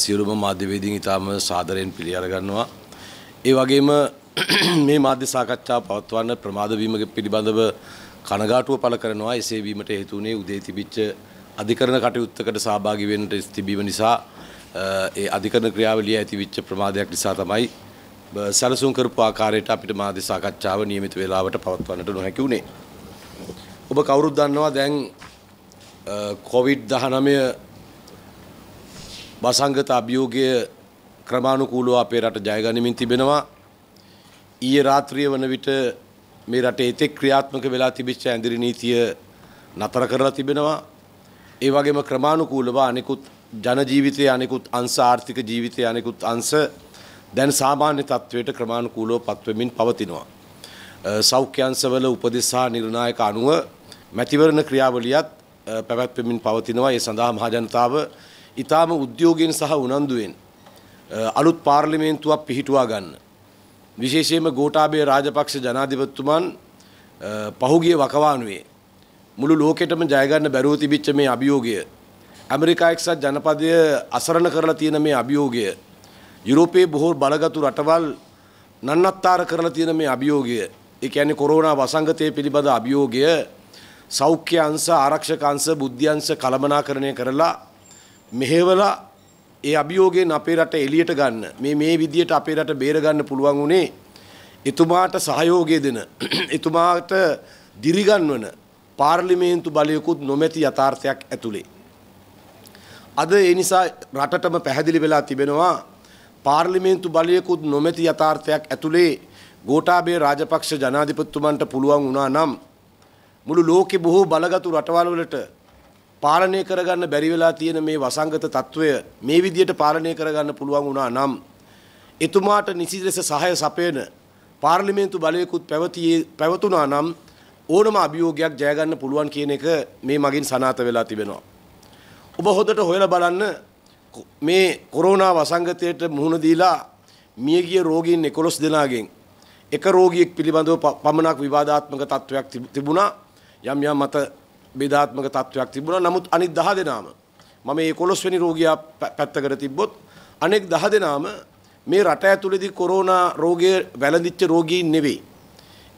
සියලුම මාධ්‍යවේදීන් ඉතාම සාදරයෙන් පිළිඅරගන්නවා. ඒ වගේම මේ මාධ්‍ය සාකච්ඡා පවත්වන්න ප්‍රමාද වීම පිළිබඳව කනගාටුව පළ කරනවා. එසේ වීමට හේතු වුණේ උදේ තිබිච්ච අධිකරණ කටයුත්තකට සහභාගී වෙන්නට තිබීම නිසා ඒ අධිකරණ ක්‍රියාවලිය ඇතිවිච්ච ප්‍රමාදයක් නිසා තමයි සැලසුම් කරපු ආකාරයට අපිට මාධ්‍ය සාකච්ඡාව නියමිත වේලාවට පවත්වන්නට නොහැකි වුණේ. ඔබ කවුරුත් දන්නවා දැන් කොවිඩ් 19 බසංගත අභියෝගය ක්‍රමාණුකූලව අපේ රට ජයගනිමින් තිබෙනවා. ඊයේ රාත්‍රිය වන විට මේ රටේ එතෙක් ක්‍රියාත්මක වෙලා තිබිච්ච ඇඳිරි නීතිය නතර කරලා තිබෙනවා. ඒ වගේම ක්‍රමාණුකූලව අනෙකුත් ජන ජීවිතයේ අනෙකුත් අංශ ආර්ථික ජීවිතයේ අනෙකුත් අංශ දැන් සාමාන්‍ය තත්ත්වයට ක්‍රමාණුකූලව පත්වෙමින් පවතිනවා. සෞඛ්‍ය අංශවල උපදෙස් සහ නිර්ණායක අනුව මැතිවරණ ක්‍රියාවලියත් පැවැත්වෙමින් පවතිනවා. ඒ සඳහා මහජනතාව ඊටාම උද්‍යෝගයෙන් සහ උනන්දුවෙන් අලුත් පාර්ලිමේන්තුවක් පිහිටුවා ගන්න. විශේෂයෙන්ම ගෝඨාභය රාජපක්ෂ ජනාධිපතිතුමන් පහුගිය වකවානුවේ මුළු ලෝකෙටම ජයගන්න බැරුව තිබිච්ච මේ අභියෝගය ඇමරිකා එක්සත් ජනපදය අසරණ කරලා තියෙන මේ අභියෝගය යුරෝපයේ බොහෝ බලගතු රටවල් නන්නත්තර කරලා තියෙන මේ අභියෝගය ඒ කියන්නේ කොරෝනා වසංගතය පිළිබඳ අභියෝගය සෞඛ්‍ය අංශ ආරක්ෂක අංශ බුද්ධි අංශ කළමනාකරණය කරලා මෙහෙවලා ඒ අභියෝගයෙන් අපේ රට එළියට ගන්න මේ මේ විදියට අපේ රට බේර ගන්න පුළුවන් උනේ එතුමාට සහයෝගය දෙන එතුමාට දිරිගන්වන පාර්ලිමේන්තු බලයකුත් නොමැති යථාර්ථයක් ඇතුලේ අද ඒ නිසා රටටම පැහැදිලි වෙලා තිබෙනවා පාර්ලිමේන්තු බලයකුත් නොමැති යථාර්ථයක් ඇතුලේ ගෝඨාභය රාජපක්ෂ ජනාධිපතිතුමන්ට පුළුවන් වුණා නම් මුළු ලෝකෙ බොහෝ බලගතු රටවල් වලට පාලනය කරගන්න බැරි වෙලා තියෙන මේ වසංගත తত্ত্বය මේ විදියට පාලනය කරගන්න පුළුවන් වුණා නම් එතුමාට නිසි ලෙස සහාය සපයන පාර්ලිමේන්තු බලයකුත් පැවතියේ පැවතුණා නම් ඕනම අභියෝගයක් ජයගන්න පුළුවන් කියන එක මේ මගින් සනාත වෙලා තිබෙනවා. ඔබ හොදට හොයලා බලන්න මේ කොරෝනා වසංගතයට මුහුණ දීලා මියගිය රෝගීන් 11 දෙනාගෙන් එක රෝගියෙක් පිළිබඳව පමණක් විවාදාත්මක තත්වයක් තිබුණා. යම් යම් මත බේදාත්මක තත්ත්වයක් තිබුණා. නමුත් අනිත් 10 දෙනාම මම මේ 11 වෙනි රෝගියා පැත්තකට තිබ්බොත් අනෙක් 10 දෙනාම මේ රට ඇතුළේදී කොරෝනා රෝගය වැළඳිච්ච රෝගීන් නෙවෙයි.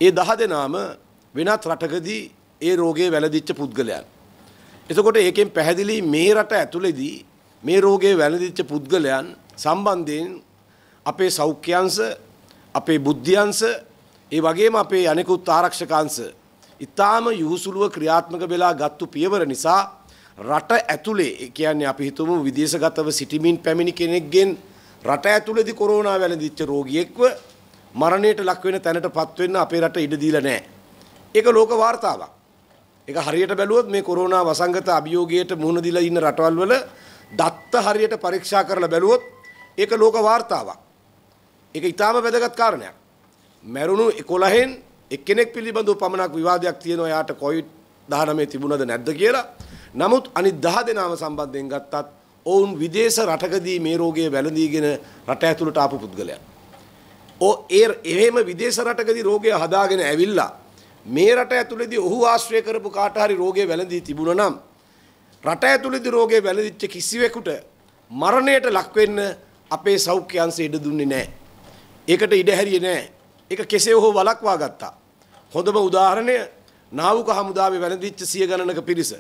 ඒ 10 දෙනාම වෙනත් රටකදී ඒ රෝගයේ වැළඳිච්ච පුද්ගලයන්. එතකොට ඒකෙන් පැහැදිලි මේ රට ඇතුළේදී මේ රෝගයේ වැළඳිච්ච පුද්ගලයන් සම්බන්ධයෙන් අපේ සෞඛ්‍යංශ අපේ බුද්ධ්‍යංශ ඒ වගේම අපේ අනෙකුත් ආරක්ෂකාංශ ඉතාම යහුසුලුව ක්‍රියාත්මක වෙලා ගත්තු පියවර නිසා රට ඇතුලේ ඒ කියන්නේ අපි හිතමු විදේශගතව සිටිමින් පැමිණි කෙනෙක්ගෙන් රට ඇතුලේදී කොරෝනා වැළඳිච්ච රෝගියෙක්ව මරණයට ලක් වෙන තැනටපත් වෙන්න අපේ රට ඉඩ දීලා නැහැ. ඒක ලෝක වාර්තාවක්. ඒක හරියට බැලුවොත් මේ කොරෝනා වසංගත අභියෝගයට මුහුණ දීලා ඉන්න රටවල් වල දත්ත හරියට පරීක්ෂා කරලා බැලුවොත් ඒක ලෝක වාර්තාවක්. ඒක ඊටාම වැදගත් කාරණයක්. මැරුණු 11න් එක්කෙනෙක් පිළිබඳව පමණක් විවාදයක් තියෙනවා යාට කොවිඩ් 19 තිබුණද නැද්ද කියලා. නමුත් අනිත් 10 දෙනාම සම්බන්ධයෙන් ගත්තත් ඔවුන් විදේශ රටකදී මේ රෝගය වැළඳීගෙන රට ඇතුළට ආපු පුද්ගලයන්. ඕ ඒ එහෙම විදේශ රටකදී රෝගය හදාගෙන ඇවිල්ලා මේ රට ඇතුළේදී ඔහු ආශ්‍රය කරපු කාට හරි රෝගය වැළඳී තිබුණා නම් රට ඇතුළේදී රෝගය වැළඳිච්ච කිසිවෙකුට මරණයට ලක් වෙන්න අපේ සෞඛ්‍ය අංශය ඉඩ දුන්නේ නැහැ. ඒකට ඉඩ හැරියේ නැහැ. ඒක කෙසේ හෝ වළක්වා ගත්තා. හොඳම උදාහරණය නාවුක හමුදාවේ වැළඳිච්ච සිය ගණනක පිරිස.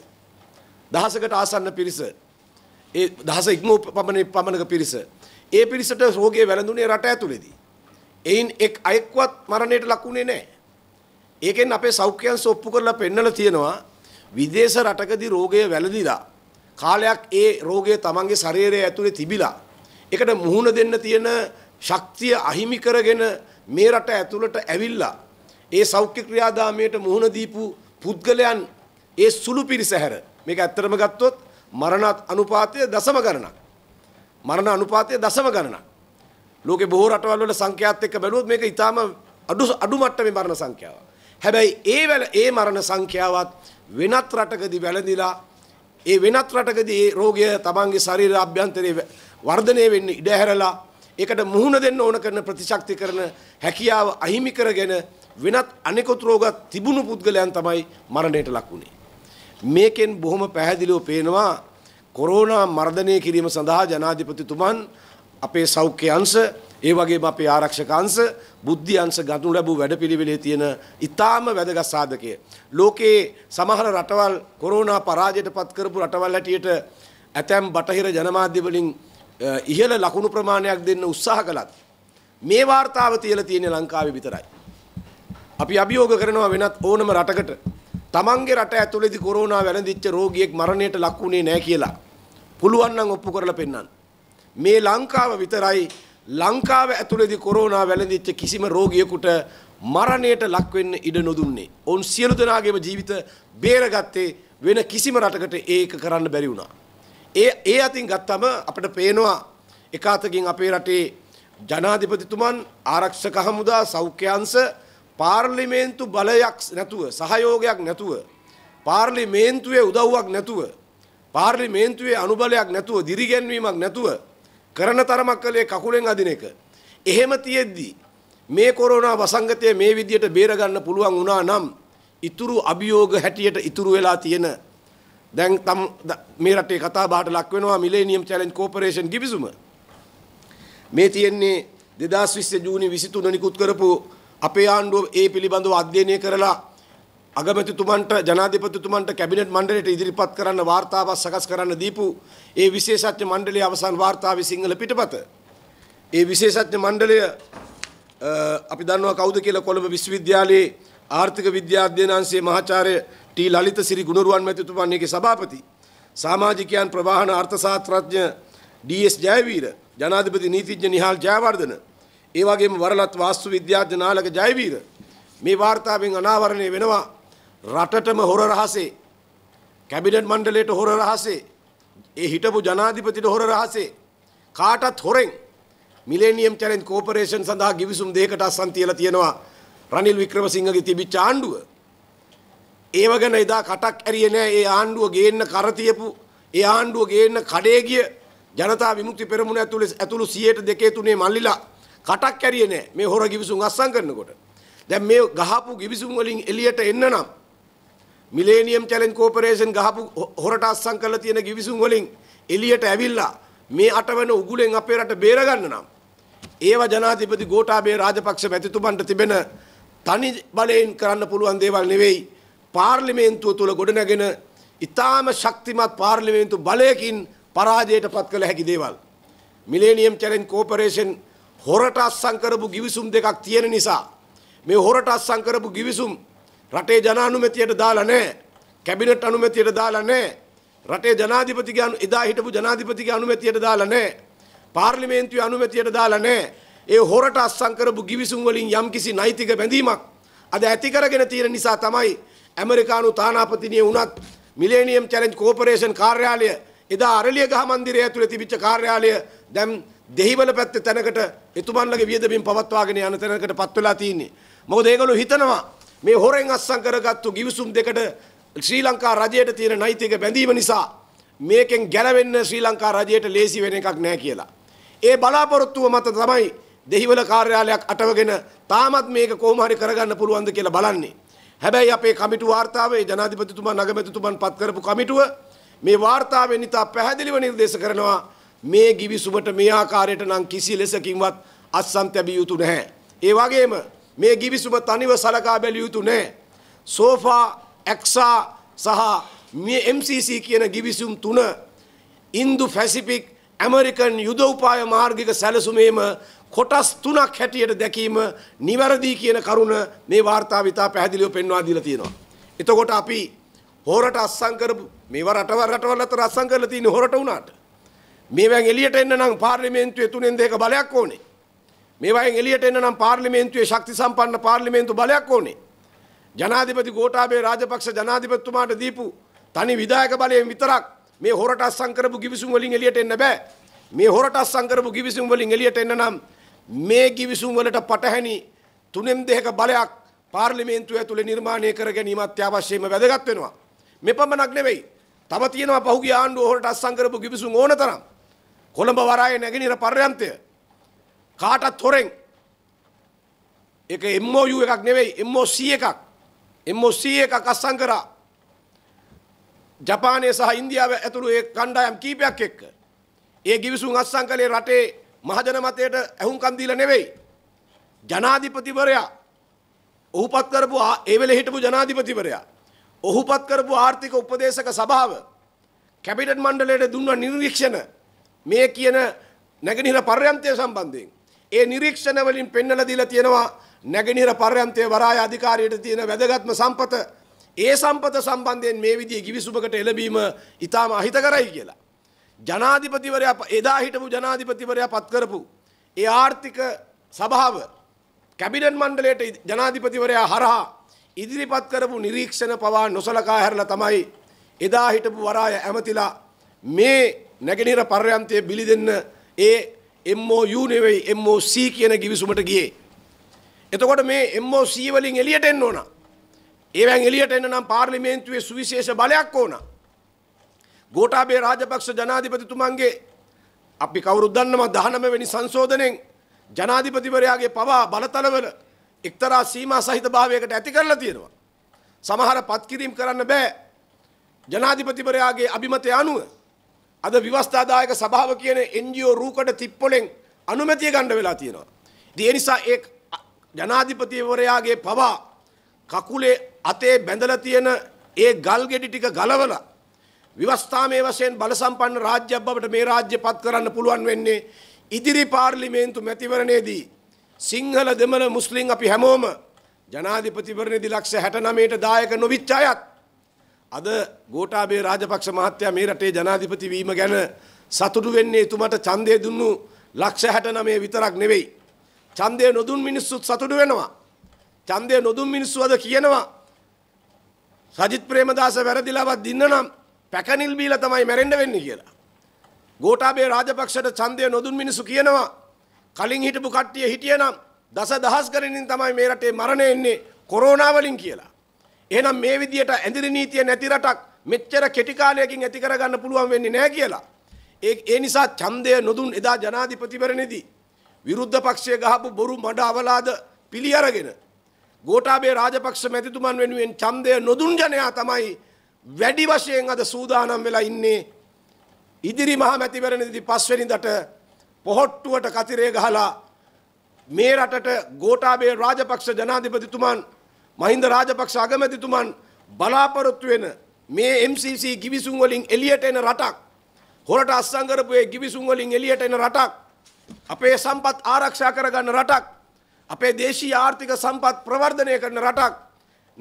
දහසකට ආසන්න පිරිස. ඒ දහස ඉක්ම පමණ පමණක පිරිස. ඒ පිරිසට රෝගය වැළඳුනේ රට ඇතුළේදී. එයින් එක් අයෙක්වත් මරණයට ලකුණේ නැහැ. ඒකෙන් අපේ සෞඛ්‍යයන් සොප්පු කරලා පෙන්නලා තියෙනවා විදේශ රටකදී රෝගය වැළඳිලා කාලයක් ඒ රෝගය තමන්ගේ ශරීරය ඇතුලේ තිබිලා ඒකට මුහුණ දෙන්න තියෙන ශක්තිය අහිමි කරගෙන මේ රට ඇතුළට ඇවිල්ලා ඒ සෞඛ්‍ය ක්‍රියාදාමයට මුහුණ දීපු පුද්ගලයන් ඒ සුළු පිරිස හැර මේක ඇත්තටම ගත්තොත් මරණ අනුපාතය දශම ගණනක්. මරණ අනුපාතය දශම ගණනක්. ලෝකේ බොහෝ රටවල් වල සංඛ්‍යාත් එක්ක බැලුවොත් මේක ඊටාම අඩු අඩු මට්ටමේ මරණ සංඛ්‍යාව. හැබැයි ඒ වල ඒ මරණ සංඛ්‍යාවත් වෙනත් රටකදී වැළඳිලා ඒ වෙනත් රටකදී ඒ රෝගය තමන්ගේ ශරීර අභ්‍යන්තරයේ වර්ධනය වෙන්න ඉඩ හැරලා ඒකට මුහුණ දෙන්න ඕන කරන ප්‍රතිශක්ති කරන හැකියාව අහිමි කරගෙන වෙනත් අනෙකුත් රෝගත් තිබුණු පුද්ගලයන් තමයි මරණයට ලක් වුණේ. මේකෙන් බොහොම පැහැදිලිව පේනවා කොරෝනා මර්ධනය කිරීම සඳහා ජනාධිපතිතුමන් අපේ සෞඛ්‍ය අංශ ඒ වගේම අපේ ආරක්ෂක අංශ බුද්ධි අංශ ගනු ලැබූ වැඩපිළිවෙලේ තියෙන ඊටාම වැදගත් සාධකය. ලෝකයේ සමහර රටවල් කොරෝනා පරාජයට පත් කරපු රටවල් හැටියට ඇතැම් බටහිර ජනමාධ්‍ය වලින් ඉහළ ලකුණු ප්‍රමාණයක් දෙන්න උත්සාහ කළත් මේ වார்த்தාව තියලා තියෙන්නේ ලංකාවේ විතරයි. අපි අභියෝග කරනවා වෙනත් ඕනම රටකට තමන්ගේ රට ඇතුළේදී කොරෝනා වැළඳිච්ච රෝගියෙක් මරණයට ලක් වුණේ නැහැ කියලා පුළුවන් නම් ඔප්පු කරලා පෙන්නන්න. මේ ලංකාව විතරයි ලංකාව ඇතුළේදී කොරෝනා වැළඳිච්ච කිසිම රෝගියෙකුට මරණයට ලක් වෙන්න ඉඩ නොදුන්නේ. ඔවුන් සියලු දෙනාගේම ජීවිත බේරගත්තේ වෙන කිසිම රටකට ඒක කරන්න බැරි වුණා. ඒ ඒ අතින් ගත්තම අපිට පේනවා එක අතකින් අපේ රටේ ජනාධිපතිතුමන් ආරක්ෂක හමුදා සෞඛ්‍ය අංශ පාර්ලිමේන්තු බලයක් නැතුව සහයෝගයක් නැතුව පාර්ලිමේන්තුවේ උදව්වක් නැතුව පාර්ලිමේන්තුවේ අනුබලයක් නැතුව දිරිගැන්වීමක් නැතුව කරන තරමක් කළේ කකුලෙන් අදින එක. එහෙම තියෙද්දී මේ කොරෝනා වසංගතය මේ විදියට බේරගන්න පුළුවන් වුණා නම් ඉතුරු අභියෝග හැටියට ඉතුරු වෙලා තියෙන දැන් තම් මේ රටේ කතා බහට ලක් වෙනවා මිලේනියම් චැලෙන්ජ් කෝපරේෂන් ගිවිසුම. මේ තියෙන්නේ 2020 ජූනි 23 නිකුත් කරපු අපේ ආණ්ඩුව ඒ පිළිබඳව අධ්‍යයනය කරලා අගමැතිතුමන්ට ජනාධිපතිතුමන්ට කැබිනට් මණ්ඩලයට ඉදිරිපත් කරන්න වාර්තාවක් සකස් කරන්න දීපු ඒ විශේෂඥ මණ්ඩලයේ අවසන් වාර්තාවේ සිංහල පිටපත. ඒ විශේෂඥ මණ්ඩලය අපි දන්නවා කවුද කියලා කොළඹ විශ්වවිද්‍යාලයේ ආර්ථික විද්‍යා අධ්‍යනාංශයේ මහාචාර්ය ටී ලලිත සිරි ගුණරුවන් මැතිතුමන් ඒකේ සභාපති. සමාජිකයන් ප්‍රවාහන අර්ථශාස්ත්‍රඥ ඩී.එස්. ජයවීර ජනාධිපති නීතිඥ නිහාල් ජයවර්ධන ඒ වගේම වරලත් වාස්තු විද්‍යාඥ නාලක ජයවීර මේ වාර්තාවෙන් අනාවරණය වෙනවා රටටම හොර රහසේ කැබිනට් මණ්ඩලයට හොර රහසේ ඒ හිටපු ජනාධිපතිට හොර රහසේ කාටත් හොරෙන් මිලේනියම් චැලෙන්ජ් කෝපරේෂන් සඳහා ගිවිසුම් දෙකකට අස්සන් තියලා තියෙනවා රනිල් වික්‍රමසිංහගේ තිබිච්ච ආණ්ඩුව. ඒව ගැන එදා කටක් ඇරියේ නෑ ඒ ආණ්ඩුව ගේන්න කර තියපු ඒ ආණ්ඩුව ගේන්න කඩේ ගිය ජනතා විමුක්ති පෙරමුණ ඇතුළේ ඇතුළු 102 3 මල්ලිලා කටක් කැරියේ නැහැ. මේ හොර කිවිසුන් අස්සම් කරනකොට. දැන් මේ ගහපු කිවිසුන් වලින් එළියට එන්න නම් මිලේනියම් චැලෙන්ජ් කෝපරේෂන් ගහපු හොරට අස්සම් කරලා තියෙන කිවිසුන් වලින් එළියට ඇවිල්ලා මේ අටවන උගුලෙන් අපේ රට බේරගන්න නම් ඒව ජනාධිපති ගෝඨාභය රාජපක්ෂ මැතිතුමන්ට තිබෙන තනි බලයෙන් කරන්න පුළුවන් දේවල් නෙවෙයි පාර්ලිමේන්තුව තුළ ගොඩනැගෙන ඉතාම ශක්තිමත් පාර්ලිමේන්තු බලයකින් පරාජයට පත් කළ හැකි දේවල් මිලේනියම් චැලෙන්ජ් කෝපරේෂන් හොරට අස්සම් කරපු ගිවිසුම් දෙකක් තියෙන නිසා මේ හොරට අස්සම් කරපු ගිවිසුම් රටේ ජනානුමැතියට දාලා නැහැ. කැබිනට් අනුමැතියට දාලා නැහැ. රටේ ජනාධිපතිගේ එදා හිටපු ජනාධිපතිගේ අනුමැතියට දාලා නැහැ. පාර්ලිමේන්තුවේ අනුමැතියට දාලා නැහැ. ඒ හොරට අස්සම් කරපු ගිවිසුම් වලින් යම්කිසි නෛතික බැඳීමක් අද ඇති කරගෙන තියෙන නිසා තමයි ඇමරිකානු තානාපතිනිය වුණත් මිලේනියම් චැලෙන්ජ් කෝපරේෂන් කාර්යාලය එදා අරලියගහ මන්දිරය ඇතුළේ තිබිච්ච කාර්යාලය දැන් දෙහිවල පැත්තේ තැනකට එතුමන්ලගේ වියදමින් පවත්වාගෙන යන තැනකට පත් වෙලා තියෙන්නේ. මොකද ඒගොල්ලෝ හිතනවා මේ හොරෙන් අස්සම් කරගත්තු ගිවිසුම් දෙකට ශ්‍රී ලංකා රජයට තියෙන නෛතික බැඳීම නිසා මේකෙන් ගැලවෙන්න ශ්‍රී ලංකා රජයට ලේසි වෙන එකක් නෑ කියලා. ඒ බලාපොරොත්තුව මත තමයි දෙහිවල කාර්යාලයක් අටවගෙන තාමත් මේක කොහොම හරි කරගන්න පුළුවන්ද කියලා බලන්නේ. හැබැයි අපේ කමිටු වාර්තාවේ ජනාධිපතිතුමා නගමැතිතුමන් පත් කරපු කමිටුව මේ වාර්තාවෙන් ඉතා පැහැදිලිව නිර්දේශ කරනවා මේ ගිවිසුමට මේ ආකාරයට නම් කිසි ලෙසකින්වත් අත්සන් තැබිය යුතු නැහැ. ඒ වගේම මේ ගිවිසුම තනිව සලකා බැලිය යුතු නැහැ. සෝෆා, එක්සා සහ මේ MCC කියන ගිවිසුම් තුන ඉන්දු පැසිෆික් ඇමරිකන් යුද උපාය මාර්ගික සැලසුමේම කොටස් තුනක් හැටියට දැකීම නිවැරදි කියන කරුණ මේ වාර්තාවිතා පැහැදිලිව පෙන්වා දීලා තියෙනවා. එතකොට අපි හොරට අස්සම් කරපු මේව රටවල් රටවල් අතර අස්සම් කරලා තියෙන හොරට උනාට මේවෙන් එළියට එන්න නම් පාර්ලිමේන්තුවේ තුනෙන් දෙක බලයක් ඕනේ. මේවෙන් එළියට එන්න නම් පාර්ලිමේන්තුවේ ශක්ති සම්පන්න පාර්ලිමේන්තු බලයක් ඕනේ. ජනාධිපති ගෝඨාභය රාජපක්ෂ ජනාධිපතිතුමාට දීපු තනි විධායක බලයෙන් විතරක් මේ හොරට අස්සම් කරපු givisum වලින් එළියට එන්න බෑ. මේ හොරට අස්සම් කරපු givisum වලින් එළියට එන්න නම් මේ givisum වලට පටහැනි තුනෙන් දෙක බලයක් පාර්ලිමේන්තුව ඇතුලේ නිර්මාණය කර ගැනීම අත්‍යවශ්‍යම වැදගත් වෙනවා. මෙපමණක් නෙවෙයි. තව තියෙනවා පහුගිය ආණ්ඩුව හොරට අස්සම් කරපු givisum ඕන තරම්. කොළඹ වරායේ නැගෙනහිර පර්යන්තය කාටත් හොරෙන් ඒක MOU එකක් නෙවෙයි MOC එකක් MOC එකක් අස්සම් කරා ජපානය සහ ඉන්දියාව ඇතුළු ඒ කණ්ඩායම් කීපයක් එක්ක ඒ ගිවිසුම් අස්සම් කළේ රටේ මහජන මතයට ඇහුම්කන් දීලා නෙවෙයි ජනාධිපතිවරයා ඔහුපත් කරපු ඒ වෙලේ හිටපු ජනාධිපතිවරයා ඔහුපත් කරපු ආර්ථික උපදේශක සභාව කැබිනට් මණ්ඩලයට දුන්න නිරීක්ෂණ මේ කියන නැගෙනහිර පර්යන්තය සම්බන්ධයෙන් ඒ නිරීක්ෂණ වලින් පෙන්වලා දීලා තියෙනවා නැගෙනහිර පර්යන්තයේ වරාය අධිකාරියට තියෙන වැදගත්ම සම්පත ඒ සම්පත සම්බන්ධයෙන් මේ විදිහේ කිවිසුමකට එළඹීම ඊටාම අහිතකරයි කියලා ජනාධිපතිවරයා එදා හිටපු ජනාධිපතිවරයා පත් කරපු ඒ ආර්ථික සභාව කැබිනට් මණ්ඩලයට ජනාධිපතිවරයා හරහා ඉදිරිපත් කරපු නිරීක්ෂණ පවා නොසලකා හැරලා තමයි එදා හිටපු වරාය ඇමතිලා මේ නැගෙනහිර පර්යන්තය බිලි දෙන්න ඒ MOU නෙවෙයි MOC කියන ගිවිසුමට ගියේ. එතකොට මේ MOC වලින් එළියට එන්න ඕන. ඒවෙන් එළියට එන්න නම් පාර්ලිමේන්තුවේ සුවිශේෂ බලයක් ඕන. ගෝඨාභය රාජපක්ෂ ජනාධිපතිතුමන්ගේ අපි කවුරුත් දන්නවා 19 වෙනි සංශෝධනයෙන් ජනාධිපතිවරයාගේ පවා බලතලවල එක්තරා සීමා සහිතභාවයකට ඇති කරලා තියෙනවා. සමහර පත්කිරීම් කරන්න බෑ. ජනාධිපතිවරයාගේ අභිමතය අනුව අද විවස්ථාදායක සභාව කියන NGO රූකඩ තිප්පොලෙන් අනුමැතිය ගන්න වෙලා තියෙනවා. ඉතින් ඒ නිසා ඒ ජනාධිපතිවරයාගේ පවා කකුලේ අතේ බැඳලා තියෙන ඒ ගල් ගෙඩි ටික ගලවලා විවස්ථාමේ වශයෙන් බලසම්පන්න රාජ්‍යයක් බවට මේ රාජ්‍යපත් කරන්න පුළුවන් වෙන්නේ ඉදිරි පාර්ලිමේන්තු මැතිවරණයේදී සිංහල දෙමළ මුස්ලිම් අපි හැමෝම ජනාධිපතිවරණයේදී ලක්ෂ 69ට දායක නොවිච්ච අයත් අද ගෝඨාභය රාජපක්ෂ මහත්තයා මේ රටේ ජනාධිපති වීම ගැන සතුටු වෙන්නේ එතුමට ඡන්දය දුන්නු ලක්ෂ 69 විතරක් නෙවෙයි. ඡන්දය නොදුන් මිනිස්සුත් සතුටු වෙනවා. ඡන්දය නොදුන් මිනිස්සු අද කියනවා සජිත් ප්‍රේමදාස වැරදිලාවත් දින්න නම් පැකනිල් බීලා තමයි මැරෙන්න වෙන්නේ කියලා. ගෝඨාභය රාජපක්ෂට ඡන්දය නොදුන් මිනිස්සු කියනවා කලින් හිටපු කට්ටිය හිටියනම් දස දහස් ගණනින් තමයි මේ රටේ මරණය එන්නේ කොරෝනා වලින් කියලා. එහෙනම් මේ විදියට ඇඳිරි නීතිය නැති රටක් මෙච්චර කෙටි කාලයකින් ඇති කරගන්න පුළුවන් වෙන්නේ නැහැ කියලා. ඒ ඒ නිසා ඡන්දය නොදුන් එදා ජනාධිපතිවරණෙදී විරුද්ධ පක්ෂයේ ගහපු බොරු මඩ අවලාද පිළි අරගෙන ගෝඨාභය රාජපක්ෂ මැතිතුමන් වෙනුවෙන් ඡන්දය නොදුන් ජනයා තමයි වැඩි වශයෙන් අද සූදානම් වෙලා ඉන්නේ ඉදිරි මහ මැතිවරණෙදී පස්වෙනිදට පොහොට්ටුවට කතිරේ ගහලා මේ රටට ගෝඨාභය රාජපක්ෂ ජනාධිපතිතුමන් මහින්ද රාජපක්ෂ අගමැතිතුමන් බලාපොරොත්තු වෙන මේ MCC ගිවිසුම් වලින් එළියට එන රටක් හොරට අස්සම් කරපු ඒ ගිවිසුම් වලින් එළියට එන රටක් අපේ සම්පත් ආරක්ෂා කරගන්න රටක් අපේ දේශීය ආර්ථික සම්පත් ප්‍රවර්ධනය කරන රටක්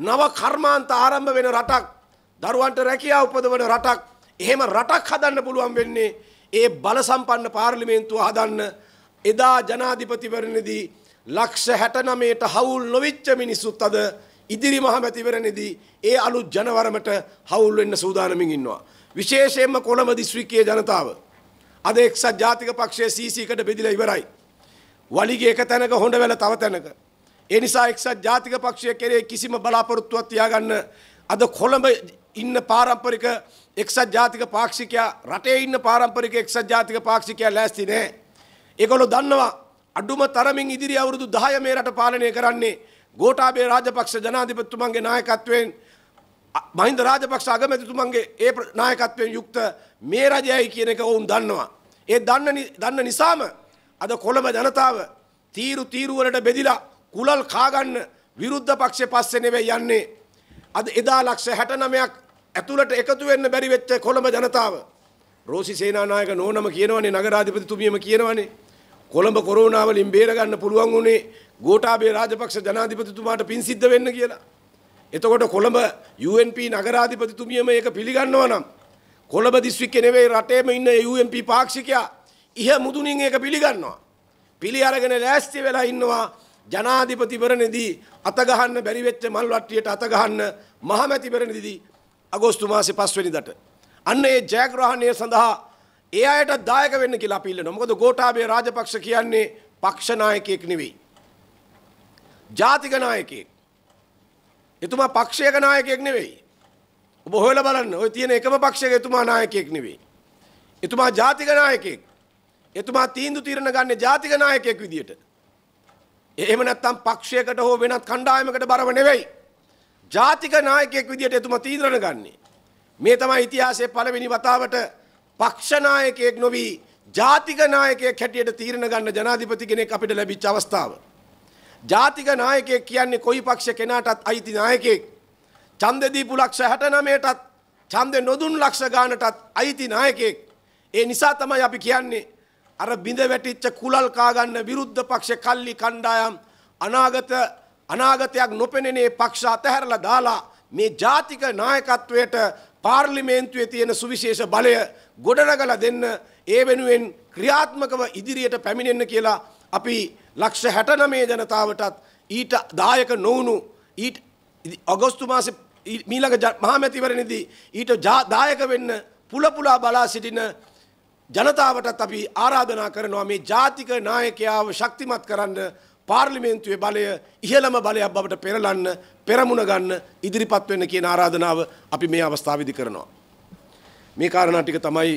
නව කර්මාන්ත ආරම්භ වෙන රටක් දරුවන්ට රැකියාව උපදවන රටක් එහෙම රටක් හදන්න පුළුවන් වෙන්නේ ඒ බල සම්පන්න පාර්ලිමේන්තුව හදන්න එදා ජනාධිපතිවරණදී ලක්ෂ හැටනමයට හවුල් නොවිච්ච මිනිස්සුත් අද ඉදිරි මහමැතිවරණයේදී ඒ අලුත් ජනවරමට හවුල් වෙන්න සූදානමින් ඉන්නවා. විශේෂයෙන්ම කොළඹ දිස්ත්‍රික්කයේ ජනතාව අද එක්සත් ජාතික පක්ෂයේ සීසීකට බෙදිලා ඉවරයි. වලිගේ එක තැනක හොඬ වැල තව තැනක. ඒ නිසා එක්සත් ජාතික පක්ෂය කෙරේ කිසිම බලාපොරොත්තුවක් තියාගන්න අද කොළඹ ඉන්න පාරම්පරික එක්සත් ජාතික පාක්ෂිකයා රටේ ඉන්න පාරම්පරික එක්සත් ජාතික පාක්ෂිකයා ලෑස්ති නෑ. ඒගොල්ලෝ දන්නවා අඩුම තරමින් ඉදිරි අවුරුදු 10 මේ රට පාලනය කරන්නේ ගෝටාබේ රාජපක්ෂ ජනාධිපතිතුමන්ගේ නායකත්වයෙන් මහින්ද රාජපක්ෂ අගමැතිතුමන්ගේ ඒ නායකත්වයෙන් යුක්ත මේ රජයයි කියන එක ඔවුන් දන්නවා. ඒ දන්න නිසාම අද කොළඹ ජනතාව තීරු තීරුවලට බෙදිලා කුලල් කාගන්න විරුද්ධ පක්ෂය පස්සේ නෙවෙයි යන්නේ. අද එදා ලක්ෂ 69ක් ඇතුළට එකතු වෙන්න බැරි වෙච්ච කොළඹ ජනතාව රෝසි සේනානායක නෝනම කියනවනේ නගරාධිපතිතුමියම කියනවනේ කොළඹ කොරෝනාවලින් බේරගන්න පුළුවන් වුණේ ගෝඨාභය රාජපක්ෂ ජනාධිපතිතුමාට පින් සිද්ධ වෙන්න කියලා. එතකොට කොළඹ UNP නගරාධිපතිතුමියම ඒක පිළිගන්නවා නම් කොළඹ දිස්ත්‍රික්කේ නෙවෙයි රටේම ඉන්න UNP පාක්ෂිකයා ඉහ මුදුනින් ඒක පිළිගන්නවා. පිළි අරගෙන ලෑස්ති වෙලා ඉන්නවා ජනාධිපතිවරණෙදී අත ගහන්න බැරි වෙච්ච මල් වට්ටියට අත ගහන්න මහමැතිවරණෙදී අගෝස්තු මාසේ 5 වෙනිදාට අන්න ඒ ජයග්‍රහණය සඳහා ඒ අයටත් දායක වෙන්න කියලා අපි ඉල්ලනවා. මොකද ගෝඨාභය රාජපක්ෂ කියන්නේ පක්ෂ නායකයෙක් නෙවෙයි. ජාතික නායකයෙක්. එතුමා පක්ෂයක නායකයෙක් නෙවෙයි. ඔබ හොයලා බලන්න. ওই තියෙන එකම පක්ෂයක එතුමා නායකයෙක් නෙවෙයි. එතුමා ජාතික නායකයෙක්. එතුමා තීන්දුව తీරන ගන්න ජාතික නායකයෙක් විදියට. එහෙම නැත්නම් පක්ෂයකට හෝ වෙනත් කණ්ඩායමකට බරව නෙවෙයි. ජාතික නායකයෙක් විදියට එතුමා තීන්දුව ගන්නේ. මේ තමයි ඉතිහාසයේ පළවෙනි වතාවට පක්ෂනායකයෙක් නොවී ජාතික නායකයෙක් හැටියට තීරණ ගන්න ජනාධිපති කෙනෙක් අපිට ලැබිච්ච අවස්ථාව. ජාතික නායකයෙක් කියන්නේ කොයි පක්ෂ කෙනාටත් අයිති නායකයෙක්. ඡන්ද දීපු ලක්ෂ 69ටත් ඡන්ද නොදුන් ලක්ෂ ගානටත් අයිති නායකයෙක්. ඒ නිසා තමයි අපි කියන්නේ අර බිඳ වැටිච්ච කුලල් කා ගන්න විරුද්ධ පක්ෂ කල්ලි කණ්ඩායම් අනාගත අනාගතයක් නොපෙනෙනේ පක්ෂ අතහැරලා දාලා මේ ජාතික නායකත්වයට පාර්ලිමේන්තුවේ තියෙන සුවිශේෂ බලය ගොඩනගලා දෙන්න ඒ වෙනුවෙන් ක්‍රියාත්මකව ඉදිරියට පැමිණෙන්න කියලා අපි ලක්ෂ 69 ජනතාවටත් ඊට දායක නොවුණු ඊට අගෝස්තු මාසේ මීළඟ මහමැතිවරණයේදී ඊට දායක වෙන්න පුල පුලා බලා සිටින ජනතාවටත් අපි ආරාධනා කරනවා මේ ජාතික නායකයාව ශක්තිමත් කරන්න පාර්ලිමේන්තුවේ බලය ඉහළම බලයක් බවට පෙරලන්න පෙරමුණ ගන්න ඉදිරිපත් වෙන්න කියන ආරාධනාව අපි මේ අවස්ථාවේදී කරනවා. මේ කාරණා ටික තමයි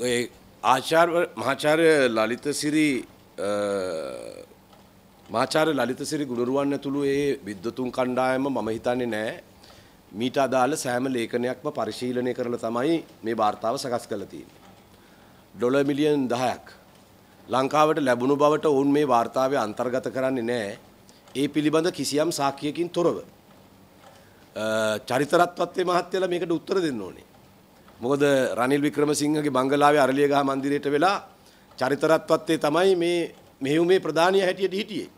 ආචාර්ය මහාචාර්ය ලලිතසිරි මාචාර්ය ලලිතසිරි ගුණරුවන් ඇතුළු ඒ විද්වතුන් කණ්ඩායම මම හිතන්නේ නෑ මීට අදාළ සෑම ලේඛනයක්ම පරිශීලනය කරලා තමයි මේ වාර්තාව සකස් කරලා තියෙන්නේ. ඩොලර් මිලියන් 10ක් ලංකාවට ලැබුණු බවට ඔවුන් මේ වාර්තාවේ අන්තර්ගත කරන්නේ නැහැ. ඒ පිළිබඳ කිසියම් සාක්ෂියකින් තොරව. චරිතරත්වත්වයේ මහත්යලා මේකට උත්තර දෙන්න ඕනේ. මොකද රනිල් වික්‍රමසිංහගේ බංගලාවේ අරලියගහ මන්දිරයට වෙලා චරිතරත්වත්තේ තමයි මේ මෙහෙයුමේ ප්‍රධානිය හැටියට හිටියේ.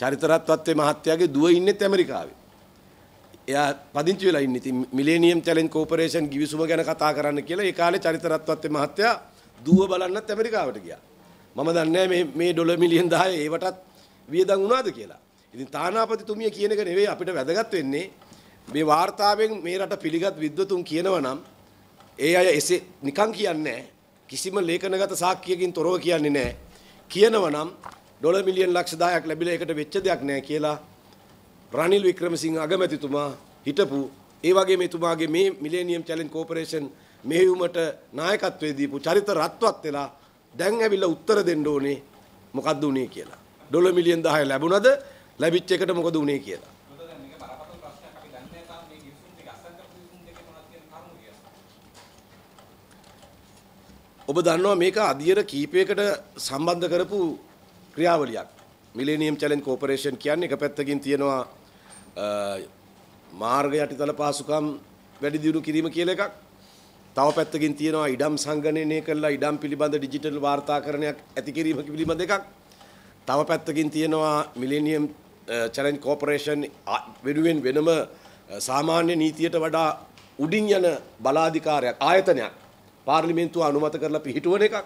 චරිතරත්වත්තේ මහත්තයාගේ දුව ඉන්නෙත් ඇමරිකාවේ. එයා පදිංචි වෙලා ඉන්නේ. ඉතින් මිලේනියම් චැලෙන්ජ් කෝපරේෂන් ගිවිසුම ගැන කතා කරන්න කියලා ඒ කාලේ චරිතරත්වත්තේ මහත්තයා දුව බලන්නත් ඇමරිකාවට ගියා. මම දන්නේ මේ මේ ඩොලර් මිලියන් 10 ඒවටත් වියදම් වුණාද කියලා. ඉතින් තානාපතිතුමිය කියන එක නෙවෙයි අපිට වැදගත් වෙන්නේ මේ වාර්තාවෙන් මේ රට පිළිගත් විද්වතුන් කියනවා නම් ඒ අය එසේ නිකන් කියන්නේ කිසිම ලේඛනගත සාක්කියකින් තොරව කියන්නේ නැහැ. කියනවා නම් ඩොලර් මිලියන් ලක්ෂ 10ක් ලැබිලා ඒකට වෙච්ච දෙයක් නැහැ කියලා රනිල් වික්‍රමසිංහ අගමැතිතුමා හිටපු ඒ වගේ මෙතුමාගේ මේ මිලේනියම් චැලෙන්ජ් කෝපරේෂන් මෙහෙයුමට නායකත්වයේ දීපු චරිත රත්වත් වෙලා දැන් ඇවිල්ලා උත්තර දෙන්න ඕනේ මොකද්ද උනේ කියලා. ඩොලර් මිලියන් 10 ලැබුණද ලැබිච්ච එකට මොකද උනේ කියලා. ඔබ දන්නවා මේක අධියර කීපයකට සම්බන්ධ කරපු ක්‍රියාවලියක්. මිලේනියම් චැලෙන්ජ් කෝපරේෂන් කියන්නේ එක පැත්තකින් තියෙනවා මාර්ග යටිතල පාසුකම් වැඩි දියුණු කිරීම කියලා එකක්. තව පැත්තකින් තියෙනවා ඉඩම් සංගණනය කරලා ඉඩම් පිළිබඳ ඩිජිටල් වාර්තාකරණයක් ඇති කිරීම පිළිබඳ එකක්. තව පැත්තකින් තියෙනවා මිලේනියම් චැලෙන්ජ් කෝපරේෂන් වෙනුවෙන් වෙනම සාමාන්‍ය නීතියට වඩා උඩින් යන බලාධිකාරයක් ආයතනයක් පාර්ලිමේන්තුව අනුමත කරලා පිහිටුවන එකක්.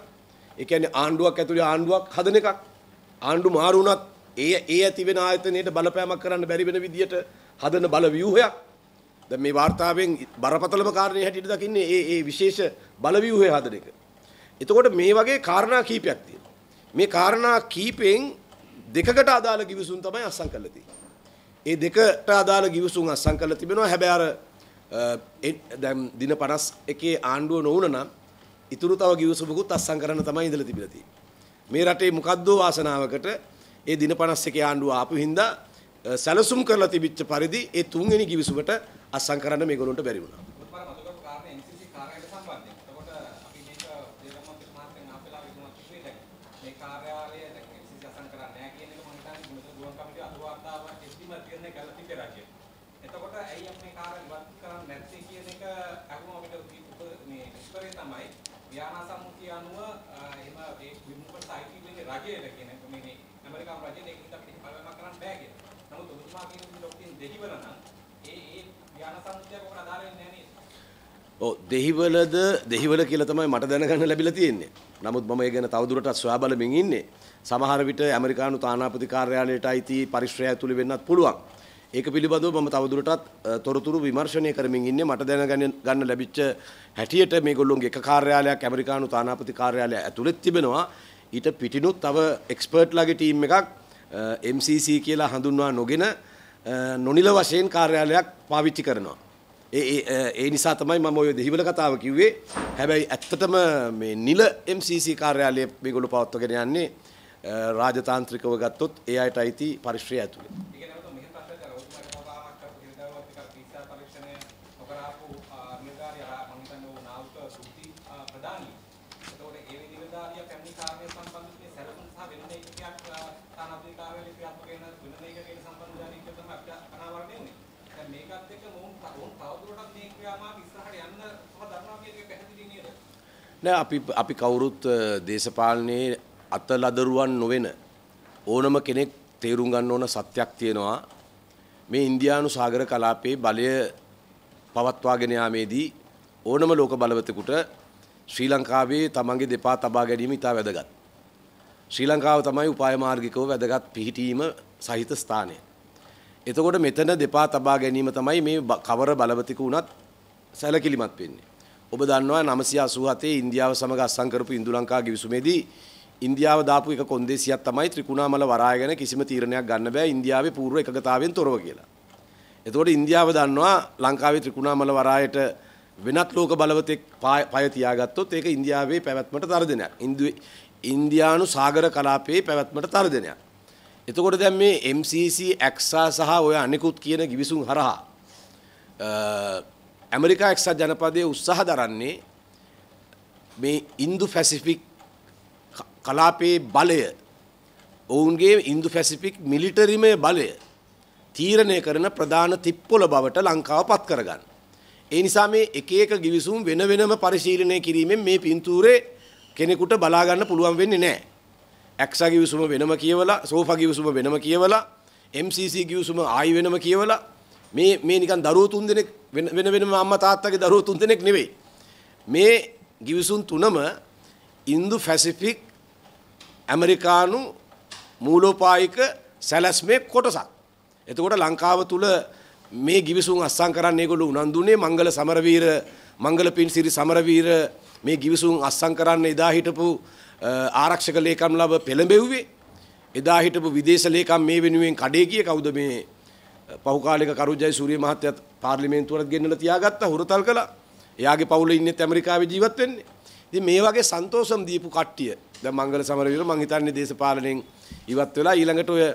ඒ කියන්නේ ආණ්ඩුවක් ඇතුලේ ආණ්ඩුවක් හදන එකක්. ආණ්ඩු මාරු වුණත් ඒ ඒ ඇති වෙන ආයතනයේට බලපෑමක් කරන්න බැරි වෙන විදියට හදන බල ව්‍යුහයක්. දැන් මේ වார்த்தාවෙන් බරපතලම කාරණේ හැටියට දකින්නේ ඒ ඒ විශේෂ බල ව්‍යුහය හදන එක. එතකොට මේ වගේ කාරණා කීපයක් තියෙනවා. මේ කාරණා කීපෙන් දෙකකට අදාළ කිවිසුම් තමයි අස්සම් කරලා තියෙන්නේ. ඒ දෙකට අදාළ කිවිසුම් අස්සම් කරලා තිබෙනවා. හැබැයි අර Uh, දැම් දින පනස් එකේ ආණ්ඩුව නොවන නම් ඉතුරු තව ගිවසුමකුත් අස්සං කරන්න තමයි ඉඳල තිබිලති. මේ රටේ මොකද්දෝ වාසනාවකට ඒ දින පනස් එකේ ආණ්ඩුව ආපු හින්දා uh, සැලසුම් කරලා තිබිච්ච පරිදි ඒ තුන්වෙනි ගිවිසුමට අස්සං කරන්න මේගොල්ලන්ට බැරි වුණා. කාර්යාලය දැන් එන්සිසි අසං කරන්නේ නැහැ කියන එක මම හිතන්නේ ගුණසුදුවන් කමිටුව අනුවාර්තාවක් එස්ටිමේට් කරන කරලා තිබේ රාජ්‍යයේ. එතකොට ඇයි අපි මේ කාර්ය ඉවත් කරන්නේ නැත්තේ කියන එක අහුම අපිට මේ උත්තරේ තමයි ව්‍යානා සම්මුතිය අනුව එහෙම ඒ විමුක්ත සයිකිල් එකේ රජයට කියන මේ ඇමරිකානු රජයේ ඒක හිතා පිට පළවෙනිම කරන්න බෑ කියන. නමුත් ඔබතුමා කියන ඩොක්ටරින් දෙහිවල නම් ඒ ඒ ව්‍යානා සම්මුතිය කොහොමද අදාළ වෙන්නේ නැහැ ඔව් දෙහිවලද දෙහිවල කියලා තමයි මට දැනගන්න ලැබිලා තියෙන්නේ. නමුත් මම ඒ ගැන තවදුරටත් සොයා බලමින් ඉන්නේ. සමහර විට ඇමරිකානු තානාපති කාර්යාලයට අයිති පරිශ්‍රය ඇතුළේ වෙන්නත් පුළුවන්. ඒක පිළිබඳව මම තවදුරටත් තොරතුරු විමර්ශනය කරමින් ඉන්නේ මට දැනගන්න ගන්න ලැබිච්ච හැටියට මේගොල්ලොන්ගේ එක කාර්යාලයක් ඇමරිකානු තානාපති කාර්යාලය ඇතුළෙත් තිබෙනවා ඊට පිටිනුත් තව එක්ස්පර්ට්ලාගේ ටීම් එකක් MCC කියලා හඳුන්වා නොගෙන නොනිල වශයෙන් කාර්යාලයක් පාවිච්චි කරනවා ඒ නිසා තමයි මම ඔය දෙහිවල කතාව කිව්වේ හැබැයි ඇත්තටම මේ නිල MCC කාර්යාලය මේගොල්ලෝ පවත්වගෙන යන්නේ රාජතාන්ත්‍රිකව ගත්තොත් ඒ අයට අයිති පරිශ්‍රය ඇතුළේ නෑ අපි අපි කවුරුත් දේශපාලනයේ අතලදරුවන් නොවෙන ඕනම කෙනෙක් තේරුම් ගන්න ඕන සත්‍යයක් තියෙනවා මේ ඉන්දියානු සාගර කලාපයේ බලය පවත්වාගෙන යාමේදී ඕනම ලෝක බලවතෙකුට ශ්‍රී ලංකාවේ තමන්ගේ දෙපා තබා ගැනීම ඉතා වැදගත්. ශ්‍රී ලංකාව තමයි උපාය මාර්ගිකව වැදගත් පිහිටීම සහිත ස්ථානය. එතකොට මෙතන දෙපා තබා ගැනීම තමයි මේ කවර බලවතික වුණත් සැලකිලිමත් වෙන්නේ. ඔබ දන්නවා 987 ඉන්දියාව සමග අස්සම් කරපු ඉන්දු ලංකා ගිවිසුමේදී ඉන්දියාව දාපු එක කොන්දේසියක් තමයි ත්‍රිකුණාමල වරාය ගැන කිසිම තීරණයක් ගන්න බෑ ඉන්දියාවේ පූර්ව එකගතාවෙන් තොරව කියලා. එතකොට ඉන්දියාව දන්නවා ලංකාවේ ත්‍රිකුණාමල වරායට වෙනත් ලෝක බලවතෙක් පය තියාගත්තොත් ඒක ඉන්දියාවේ පැවැත්මට තරදෙනයක්. ඉන්දියානු සාගර කලාපයේ පැවැත්මට තරදෙනයක්. එතකොට දැන් මේ MCC ඇක්සා සහ ඔය අනිකුත් කියන ගිවිසුම් හරහා ඇමරිකා එක්සත් ජනපදය උත්සාහ දරන්නේ මේ ඉන්දු පැසිෆික් කලාපයේ බලය ඔවුන්ගේ ඉන්දු පැසිෆික් මිලිටරිමය බලය තීරණය කරන ප්‍රධාන තිප්පොල බවට ලංකාව පත් කරගන්න. ඒ නිසා මේ එක එක ගිවිසුම් වෙන වෙනම පරිශීලනය කිරීමෙන් මේ පින්තූරේ කෙනෙකුට බලාගන්න පුළුවන් වෙන්නේ නැහැ. ඇක්සා ගිවිසුම වෙනම කියවලා, සෝෆා ගිවිසුම වෙනම කියවලා, MCC ගිවිසුම ආයි වෙනම කියවලා මේ මේ නිකන් දරුවෝ තුන් දෙනෙක් වෙන වෙනම අම්මා තාත්තගේ දරුවෝ තුන් දෙනෙක් නෙවෙයි. මේ ගිවිසුම් තුනම ඉන්දු පැසිෆික් ඇමරිකානු මූලෝපායික සැලැස්මේ කොටසක්. එතකොට ලංකාව තුල මේ ගිවිසුම් අස්සම් කරන්න ඒගොල්ලෝ උනන්දුනේ මංගල සමරවීර මංගල පින්සිරි සමරවීර මේ ගිවිසුම් අස්සම් කරන්න එදා හිටපු ආරක්ෂක ලේකම් ලබ පෙළඹෙව්වේ එදා හිටපු විදේශ ලේකම් මේ වෙනුවෙන් කඩේ ගියේ කවුද මේ පෞකාලික කරුජයි සූරිය මහත්තයත් පාර්ලිමේන්තුවට ගෙන්නලා තියාගත්තා හුරතල් කළා. එයාගේ පවුල ඉන්නේත් ඇමරිකාවේ ජීවත් වෙන්නේ. ඉතින් මේ වගේ සන්තෝෂම් දීපු කට්ටිය දැන් මංගල සමරවීර මං හිතන්නේ දේශපාලනයෙන් ඉවත් වෙලා ඊළඟට ඔය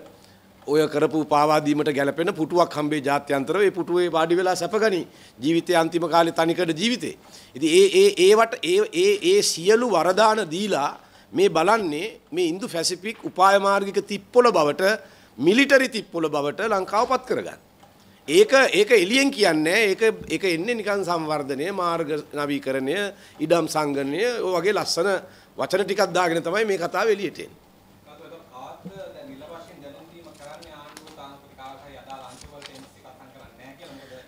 ඔය කරපු පාවා දීමට ගැලපෙන පුටුවක් හම්බේ ජාත්‍යන්තරව ඒ පුටුවේ වාඩි වෙලා සැපගනි ජීවිතයේ අන්තිම කාලේ තනිකඩ ජීවිතේ. ඉතින් ඒ ඒ ඒවට ඒ ඒ ඒ සියලු වරදාන දීලා මේ බලන්නේ මේ ඉන්දු පැසිෆික් උපාය මාර්ගික තිප්පොළ බවට මිලිටරි තිප්පොළ බවට ලංකාවපත් කරගන්න. ඒක ඒක එලියෙන් කියන්නේ ඒක ඒක එන්නේ නිකන් සංවර්ධනය මාර්ග නවීකරණය ඉඩම් සංගණය ඔය වගේ ලස්සන වචන ටිකක් දාගෙන තමයි මේ කතාව එළියට එන්නේ.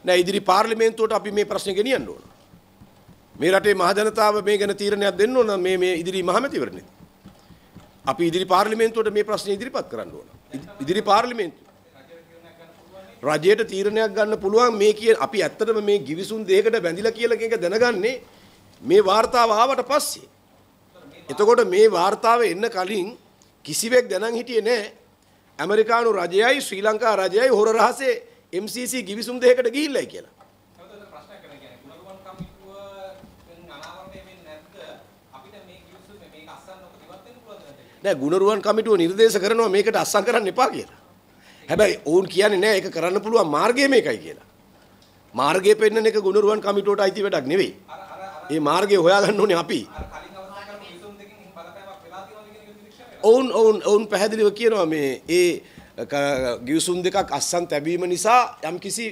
නෑ ඉදිරි පාර්ලිමේන්තුවට අපි මේ ප්‍රශ්නේ ගෙනියන්න ඕන. මේ රටේ මහ ජනතාව මේ ගැන තීරණයක් දෙන්න ඕන මේ මේ ඉදිරි මහමැතිවරණේ. අපි ඉදිරි පාර්ලිමේන්තුවට මේ ප්‍රශ්නේ ඉදිරිපත් කරන්න ඕන. ඉදිරි පාර්ලිමේන්තුව. රජයට තීරණයක් ගන්න පුළුවන් මේ කිය අපි ඇත්තටම මේ ගිවිසුම් දෙයකට බැඳිලා කියලා කියන එක දැනගන්නේ මේ වார்த்தාව ආවට පස්සේ. එතකොට මේ වார்த்தාව එන්න කලින් කිසිවෙක් දැනන් හිටියේ නැහැ. ඇමරිකානු රජයයි ශ්‍රී ලංකා රජයයි හොර රහසේ MCC ගිවිසුම් දෙයකට ගිහිල්ලයි කියලා. නෑ ගුණරුවන් කමිටුව නිර්දේශ කරනවා මේකට අස්සම් කරන්න එපා කියලා. හැබැයි ඔවුන් කියන්නේ නෑ ඒක කරන්න පුළුවන් මාර්ගය මේකයි කියලා. මාර්ගය පෙන්වන එක ගුණරුවන් කමිටුවට අයිති වැඩක් නෙවෙයි. ඒ මාර්ගය හොයාගන්න ඕනේ අපි. ඔවුන් ඔවුන් ඔවුන් පැහැදිලිව කියනවා මේ ඒ ගිවිසුම් දෙකක් අස්සන් තැබීම නිසා යම්කිසි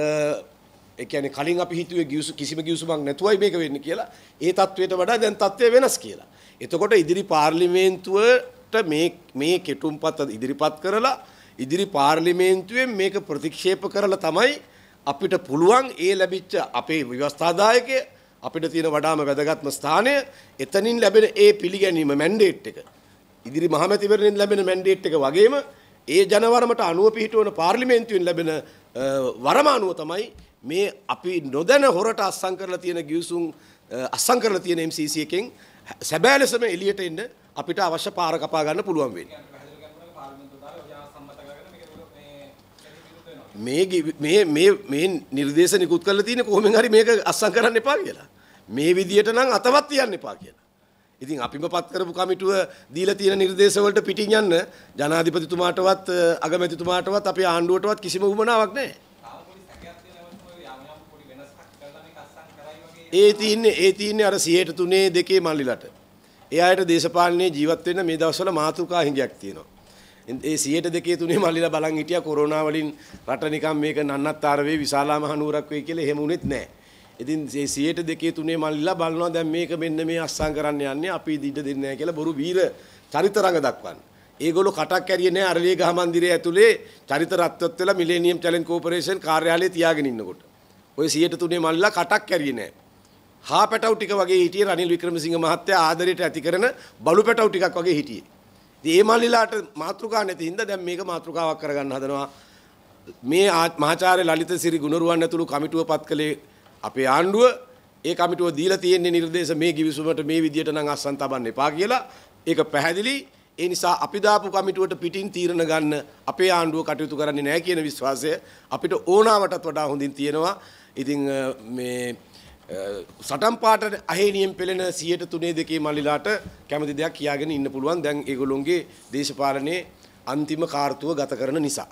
ඒ කියන්නේ කලින් අපි හිතුවේ කිසිම ගිවිසුමක් නැතුවයි මේක වෙන්නේ කියලා ඒ தത്വයට වඩා දැන් தත්ත්වය වෙනස් කියලා. එතකොට ඉදිරි පාර්ලිමේන්තුවට මේ කෙටුම්පත් ඉදිරිපත් කරලා ඉදිරි පාර්ලිමේන්තුවෙන් මේක ප්‍රතික්ෂේප කරලා තමයි අපිට පුළුවන් ඒ ලැබිච්ච අපේ ව්‍යවස්ථාදායකය අපිට තියෙන වඩාම වැදගත්ම ස්ථානය එතනින් ලැබෙන ඒ පිළිගැනීම මැන්ඩේට් එක ඉදිරි මහමැතිවරණයෙන් ලැබෙන මැන්ඩේට් එක වගේම ඒ ජනවරමට අනුව පිහිටවන පාර්ලිමේන්තුවෙන් ලැබෙන වරමානුව තමයි මේ අපි නොදැන හොරට අස්සං කරලා තියෙන ගිවිසුම් අස්සං කරලා තියෙන MCC එකෙන් සැබෑ ලෙසම එළියට එන්න අපිට අවශ්‍ය පාර කපා ගන්න පුළුවන් වෙන්නේ. මේ මේ මේ මේ නිර්දේශ නිකුත් කරලා තියෙන්නේ කොහොමෙන් හරි මේක අස්සම් කරන්න එපා කියලා. මේ විදියට නම් අතවත් තියන්න එපා කියලා. ඉතින් අපිම පත් කරපු කමිටුව දීලා තියෙන නිර්දේශ වලට පිටින් යන්න ජනාධිපතිතුමාටවත් අගමැතිතුමාටවත් අපේ ආණ්ඩුවටවත් කිසිම උවමනාවක් නැහැ. ඒ තින්නේ ඒ තින්නේ අර 103 දෙකේ මල්ලිලට. ඒ අයට දේශපාලනයේ ජීවත් වෙන්න මේ දවස්වල මාතෘකා හිඟයක් තියෙනවා. ඒ 102 තුනේ මල්ලිලා බලන් හිටියා කොරෝනා වලින් රට නිකන් මේක නන්නත්තර වේ විශාලා මහනුවරක් වෙයි කියලා එහෙම වුණෙත් නැහැ. ඉතින් මේ 102 තුනේ මල්ලිලා බලනවා දැන් මේක මෙන්න මේ අස්සම් කරන්න යන්නේ අපි ඉදිරියට දෙන්නේ නැහැ කියලා බොරු වීර චරිත රඟ දක්වන්නේ. ඒගොල්ලෝ කටක් කැරියේ නැහැ අරලිය ගහ මන්දිරය ඇතුලේ චරිත රත්වත් වෙලා මිලේනියම් ටැලන්ට් කෝපරේෂන් කාර්යාලයේ තියාගෙන ඉන්නකොට. ඔය 103 මල්ලා කටක් කැරියේ නැහැ. හා පැටව් ටික වගේ හිටියේ රනිල් වික්‍රමසිංහ මහත්තයා ආදරයට ඇති කරන බලු පැටව් ටිකක් වගේ හිටියේ. ඉතින් ඒ මල්ලිලාට මාතෘකා නැති හින්දා දැන් මේක මාතෘකාවක් කරගන්න හදනවා. මේ මහාචාර්ය ලලිත සිරි ගුණරුවන් ඇතුළු කමිටුව පත් කළේ අපේ ආණ්ඩුව. ඒ කමිටුව දීලා තියෙන්නේ නිර්දේශ මේ givisumට මේ විදියට නම් අස්සන් තබන්න එපා කියලා. ඒක පැහැදිලි. ඒ නිසා අපි දාපු කමිටුවට පිටින් තීරණ ගන්න අපේ ආණ්ඩුව කටයුතු කරන්නේ නැහැ කියන විශ්වාසය අපිට ඕනාවටත් වඩා හොඳින් තියෙනවා. ඉතින් මේ සටන් පාට අහේනියෙන් පෙළෙන 103.2 මල්ලිලාට කැමති දෙයක් කියාගෙන ඉන්න පුළුවන් දැන් ඒගොල්ලොන්ගේ දේශපාලනයේ අන්තිම කාර්තුව ගත කරන නිසා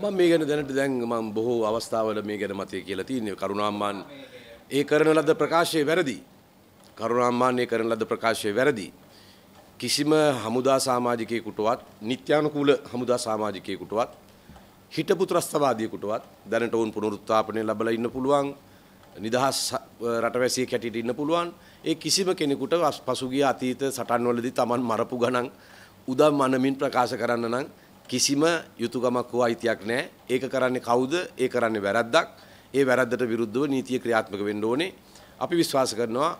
මම මේ ගැන දැනට දැන් මම බොහෝ අවස්ථාවල මේ ගැන මතය කියලා තියෙනවා කරුණාම්මාන් ඒ කරන ලද ප්‍රකාශය වැරදි. කරුණාම්මාන්නේ කරන ලද ප්‍රකාශය වැරදි. කිසිම හමුදා සමාජිකයෙකුටවත් නිත්‍යානුකූල හමුදා සමාජිකයෙකුටවත් හිටපු ත්‍රස්තවාදියෙකුටවත් දැනට වුන් පුනරුත්ථාපනය ලැබලා ඉන්න පුළුවන්. නිදහස් රටවැසිය කැටිට ඉන්න පුළුවන්. ඒ කිසිම කෙනෙකුට පසුගිය අතීත සටන්වලදී Taman මරපු ගණන් උදම් මනමින් ප්‍රකාශ කරන්න නම් කිසිම යුතුයකමක් හෝ අයිතියක් නැහැ. ඒක කරන්නේ කවුද? ඒ කරන්නේ වැරද්දක්. ඒ වැරද්දට විරුද්ධව නීතිය ක්‍රියාත්මක වෙන්න ඕනේ. අපි විශ්වාස කරනවා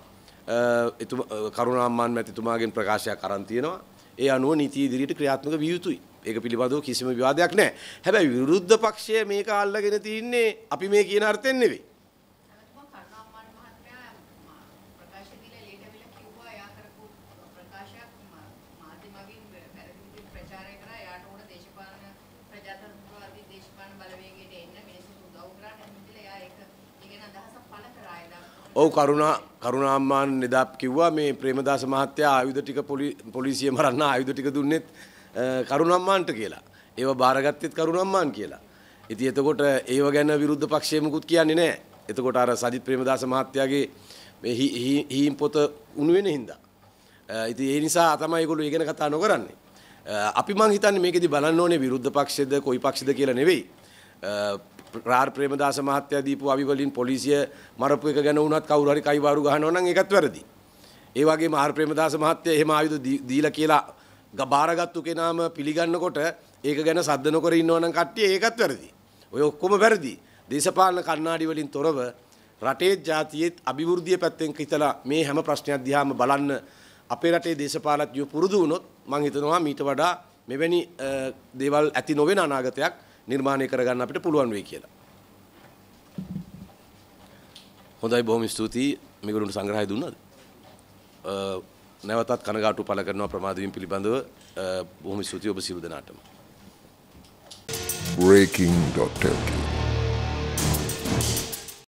එතුමා කරුණාම්මාන් මැතිතුමාගෙන් ප්‍රකාශයක් අරන් තියෙනවා. ඒ අනුව නීති ඉදිරියට ක්‍රියාත්මක විය යුතුයි. ඒක පිළිබඳව කිසිම විවාදයක් නැහැ. හැබැයි විරුද්ධ පක්ෂය මේක අල්ලගෙන තින්නේ අපි මේ කියන අර්ථයෙන් නෙවෙයි. ඔව් කරුණා කරුණාම්මාන් එදා කිව්වා මේ ප්‍රේමදාස මහත්තයා ආයුධ ටික පොලිසිය මරන්න ආයුධ ටික දුන්නෙත් කරුණාම්මාන්ට කියලා. ඒව බාරගත්තෙත් කරුණාම්මාන් කියලා. ඉතින් එතකොට ඒව ගැන විරුද්ධ පක්ෂයේ මුකුත් කියන්නේ නැහැ. එතකොට අර සජිත් ප්‍රේමදාස මහත්තයාගේ මේ හීම් පොත උණු වෙන හින්දා. ඉතින් ඒ නිසා තමයි ඒගොල්ලෝ ඊගෙන කතා නොකරන්නේ. අපි මං හිතන්නේ මේකෙදි බලන්න ඕනේ විරුද්ධ පක්ෂයද කොයි පක්ෂද කියලා නෙවෙයි. ප්‍රාර් ප්‍රේමදාස මහත්තයා දීපු අවි වලින් පොලිසිය මරපු එක ගැන වුණත් කවුරු හරි කයිවාරු ගහනවා නම් ඒකත් වැරදි. ඒ වගේම ආර් ප්‍රේමදාස මහත්තයා එහෙම ආයුධ දීලා කියලා බාරගත්තු කෙනාම පිළිගන්නකොට ඒක ගැන සද්ද නොකර ඉන්නවා නම් කට්ටිය ඒකත් වැරදි. ඔය ඔක්කොම වැරදි. දේශපාලන කණ්ණාඩි වලින් තොරව රටේ ජාතියේත් අභිවෘද්ධිය පැත්තෙන් හිතලා මේ හැම ප්‍රශ්නයක් දිහාම බලන්න අපේ රටේ දේශපාලඥයෝ පුරුදු වුණොත් මම හිතනවා මීට වඩා මෙවැනි දේවල් ඇති නොවන අනාගතයක් නිර්මාණය කරගන්න අපිට පුළුවන් වෙයි කියලා. හොඳයි බොහොම ස්තුතියි මේගොල්ලන්ට සංග්‍රහය දුන්නාද? නැවතත් කනගාටු පළ කරනවා ප්‍රමාදවීම පිළිබඳව බොහොම ස්තුතියි ඔබ සියලු දෙනාටම. breaking.lk